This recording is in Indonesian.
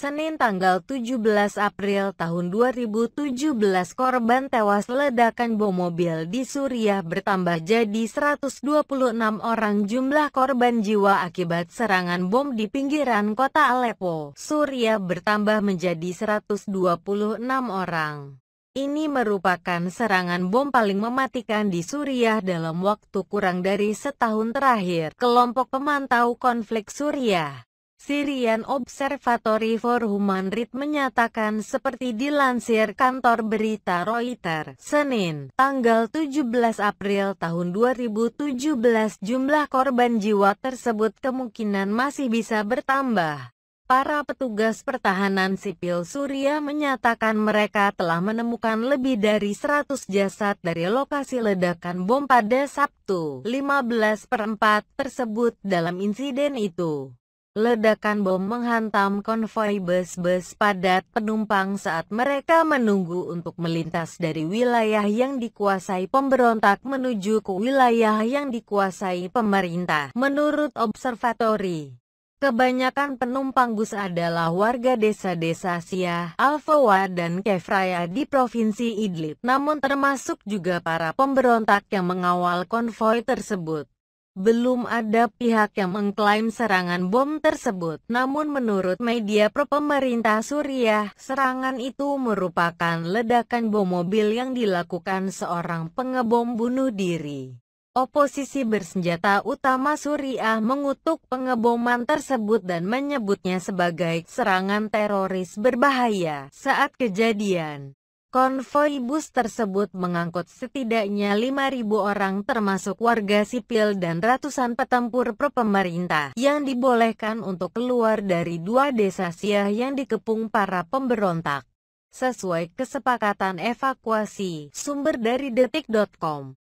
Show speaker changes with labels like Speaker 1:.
Speaker 1: Senin tanggal 17 April tahun 2017 korban tewas ledakan bom mobil di Suriah bertambah jadi 126 orang jumlah korban jiwa akibat serangan bom di pinggiran kota Aleppo. Suriah bertambah menjadi 126 orang. Ini merupakan serangan bom paling mematikan di Suriah dalam waktu kurang dari setahun terakhir. Kelompok pemantau konflik Suriah Syrian Observatory for Human Rights menyatakan seperti dilansir kantor berita Reuters, Senin, tanggal 17 April tahun 2017 jumlah korban jiwa tersebut kemungkinan masih bisa bertambah. Para petugas pertahanan sipil Suria menyatakan mereka telah menemukan lebih dari 100 jasad dari lokasi ledakan bom pada Sabtu 15 per 4 tersebut dalam insiden itu. Ledakan bom menghantam konvoi bus-bus padat penumpang saat mereka menunggu untuk melintas dari wilayah yang dikuasai pemberontak menuju ke wilayah yang dikuasai pemerintah. Menurut observatori, kebanyakan penumpang bus adalah warga desa-desa Sia, Alfawa dan Kefraya di Provinsi Idlib, namun termasuk juga para pemberontak yang mengawal konvoi tersebut. Belum ada pihak yang mengklaim serangan bom tersebut, namun menurut media pro-pemerintah Suriah, serangan itu merupakan ledakan bom mobil yang dilakukan seorang pengebom bunuh diri. Oposisi bersenjata utama Suriah mengutuk pengeboman tersebut dan menyebutnya sebagai serangan teroris berbahaya saat kejadian. Konvoi bus tersebut mengangkut setidaknya 5.000 orang termasuk warga sipil dan ratusan petempur pro-pemerintah yang dibolehkan untuk keluar dari dua desa Siah yang dikepung para pemberontak. Sesuai kesepakatan evakuasi, sumber dari detik.com.